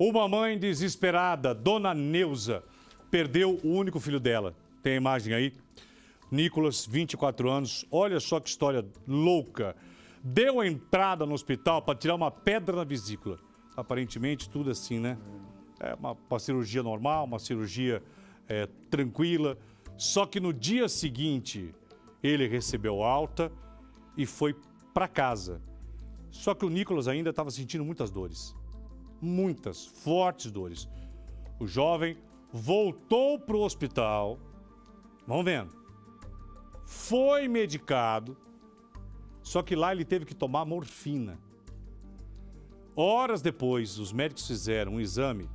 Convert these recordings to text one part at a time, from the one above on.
Uma mãe desesperada, dona Neuza, perdeu o único filho dela. Tem a imagem aí? Nicolas, 24 anos. Olha só que história louca. Deu a entrada no hospital para tirar uma pedra na vesícula. Aparentemente, tudo assim, né? É uma, uma cirurgia normal, uma cirurgia é, tranquila. Só que no dia seguinte, ele recebeu alta e foi para casa. Só que o Nicolas ainda estava sentindo muitas dores muitas, fortes dores. O jovem voltou para o hospital, vão vendo, foi medicado, só que lá ele teve que tomar morfina. Horas depois, os médicos fizeram um exame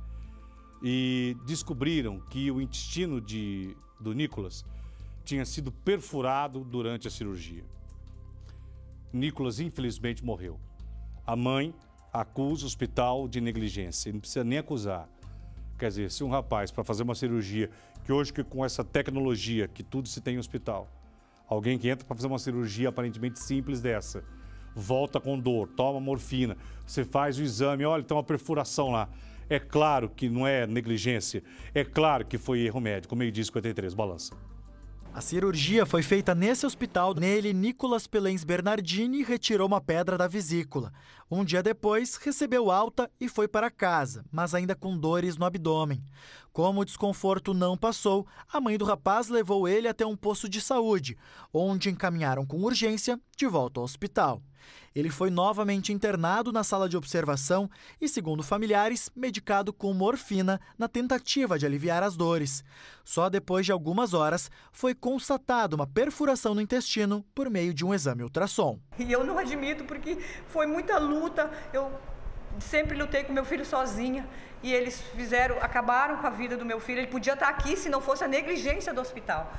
e descobriram que o intestino de, do Nicolas tinha sido perfurado durante a cirurgia. Nicolas, infelizmente, morreu. A mãe acusa o hospital de negligência. Não precisa nem acusar. Quer dizer, se um rapaz, para fazer uma cirurgia, que hoje que com essa tecnologia que tudo se tem em hospital, alguém que entra para fazer uma cirurgia aparentemente simples dessa, volta com dor, toma morfina, você faz o exame, olha, tem uma perfuração lá. É claro que não é negligência, é claro que foi erro médico. Meio dia 53, balança. A cirurgia foi feita nesse hospital. Nele, Nicolas Pelens Bernardini retirou uma pedra da vesícula. Um dia depois, recebeu alta e foi para casa, mas ainda com dores no abdômen. Como o desconforto não passou, a mãe do rapaz levou ele até um posto de saúde, onde encaminharam com urgência de volta ao hospital. Ele foi novamente internado na sala de observação e, segundo familiares, medicado com morfina na tentativa de aliviar as dores. Só depois de algumas horas foi constatada uma perfuração no intestino por meio de um exame ultrassom. E eu não admito porque foi muita luta. Eu sempre lutei com meu filho sozinha e eles fizeram, acabaram com a vida do meu filho. Ele podia estar aqui se não fosse a negligência do hospital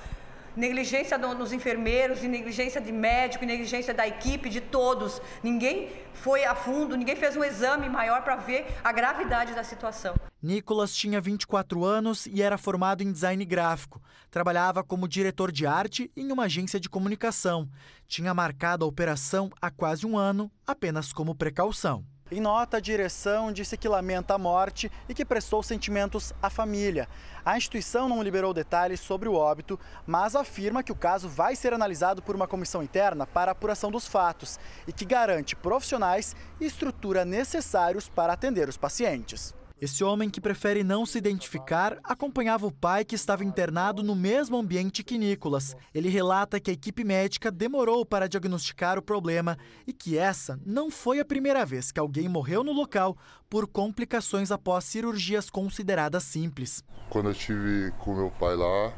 negligência do, nos enfermeiros, e negligência de médico, e negligência da equipe, de todos. Ninguém foi a fundo, ninguém fez um exame maior para ver a gravidade da situação. Nicolas tinha 24 anos e era formado em design gráfico. Trabalhava como diretor de arte em uma agência de comunicação. Tinha marcado a operação há quase um ano, apenas como precaução. Em nota, a direção disse que lamenta a morte e que prestou sentimentos à família. A instituição não liberou detalhes sobre o óbito, mas afirma que o caso vai ser analisado por uma comissão interna para apuração dos fatos e que garante profissionais e estrutura necessários para atender os pacientes. Esse homem, que prefere não se identificar, acompanhava o pai que estava internado no mesmo ambiente que Nicolas. Ele relata que a equipe médica demorou para diagnosticar o problema e que essa não foi a primeira vez que alguém morreu no local por complicações após cirurgias consideradas simples. Quando eu estive com meu pai lá,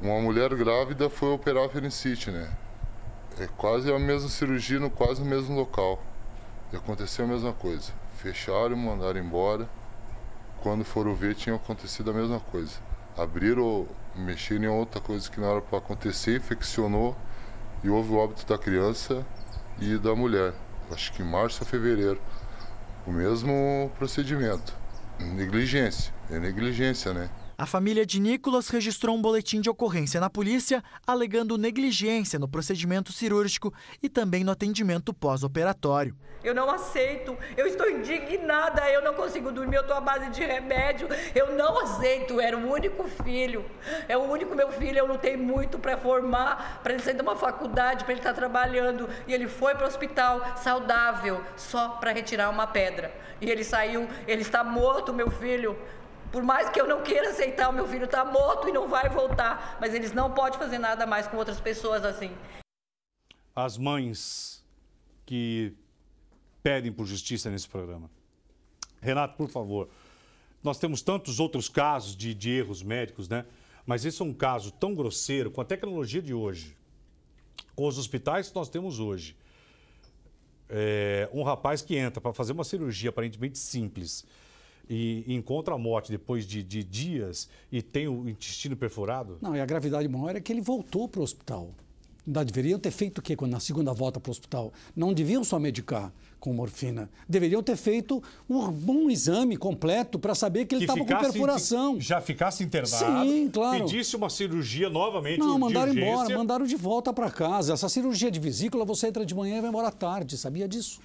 uma mulher grávida foi operar a fenicite, né? É quase a mesma cirurgia no quase o mesmo local. E aconteceu a mesma coisa. Fecharam, mandaram embora. Quando foram ver, tinha acontecido a mesma coisa. Abriram, mexeram em outra coisa que não era para acontecer, infeccionou e houve o óbito da criança e da mulher. Acho que em março ou fevereiro. O mesmo procedimento. Negligência. É negligência, né? A família de Nicolas registrou um boletim de ocorrência na polícia, alegando negligência no procedimento cirúrgico e também no atendimento pós-operatório. Eu não aceito, eu estou indignada, eu não consigo dormir, eu estou à base de remédio, eu não aceito. Era o único filho, é o único meu filho, eu lutei muito para formar, para ele sair de uma faculdade, para ele estar tá trabalhando. E ele foi para o hospital saudável, só para retirar uma pedra. E ele saiu, ele está morto, meu filho. Por mais que eu não queira aceitar, o meu filho está morto e não vai voltar. Mas eles não podem fazer nada mais com outras pessoas assim. As mães que pedem por justiça nesse programa. Renato, por favor. Nós temos tantos outros casos de, de erros médicos, né? Mas esse é um caso tão grosseiro com a tecnologia de hoje, com os hospitais que nós temos hoje. É, um rapaz que entra para fazer uma cirurgia aparentemente simples e, encontra a morte depois de, de, dias e tem o intestino perfurado? Não, e a gravidade maior é que ele voltou para o hospital. Não deveriam ter feito o quê quando, na segunda volta para o hospital? Não deviam só medicar com morfina. Deveriam ter feito um bom exame completo para saber que ele estava com perfuração. Já ficasse internado. Sim, claro. Pedisse uma cirurgia novamente. Não, mandaram embora, mandaram de volta para casa. Essa cirurgia de vesícula você entra de manhã e vai embora tarde, sabia disso?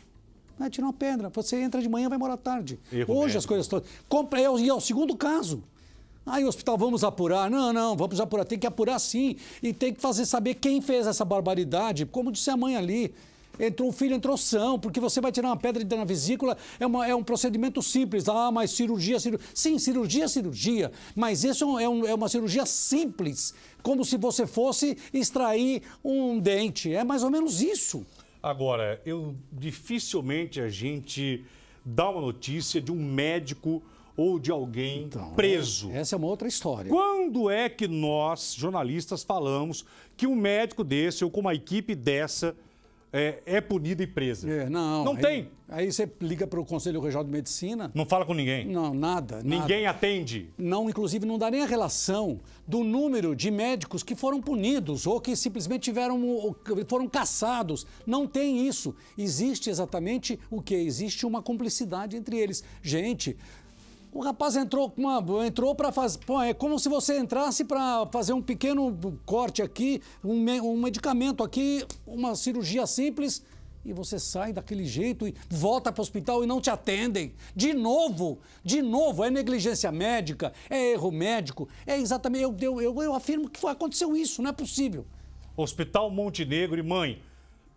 vai né, tirar uma pedra. Você entra de manhã, vai morar tarde. Erro Hoje as coisas estão. Compra, é, é o segundo caso. Aí o hospital, vamos apurar. Não, não, vamos apurar. Tem que apurar sim. E tem que fazer saber quem fez essa barbaridade. Como disse a mãe ali, entrou o filho, entrou são, porque você vai tirar uma pedra de na vesícula, é, uma, é um procedimento simples. Ah, mas cirurgia, cirurgia. Sim, cirurgia, cirurgia. Mas isso é, é, um, é uma cirurgia simples, como se você fosse extrair um dente. É mais ou menos isso. Agora, eu dificilmente a gente dá uma notícia de um médico ou de alguém então, preso. É, essa é uma outra história. Quando é que nós, jornalistas, falamos que um médico desse ou com uma equipe dessa é, é punida e presa. É, não. Não aí, tem. Aí você liga para o Conselho Regional de Medicina. Não fala com ninguém. Não, nada. Ninguém nada. atende. Não, inclusive, não dá nem a relação do número de médicos que foram punidos ou que simplesmente tiveram foram caçados. Não tem isso. Existe exatamente o que? Existe uma cumplicidade entre eles. Gente, o rapaz entrou com uma, entrou para fazer, é como se você entrasse para fazer um pequeno corte aqui, um, me, um medicamento aqui, uma cirurgia simples e você sai daquele jeito e volta para o hospital e não te atendem. De novo, de novo, é negligência médica, é erro médico, é exatamente. Eu, eu, eu, afirmo que aconteceu isso, não é possível. Hospital Montenegro e mãe,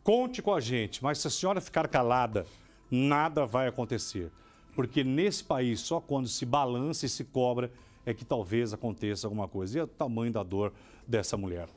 conte com a gente, mas se a senhora ficar calada, nada vai acontecer porque nesse país só quando se balança e se cobra é que talvez aconteça alguma coisa. E é o tamanho da dor dessa mulher.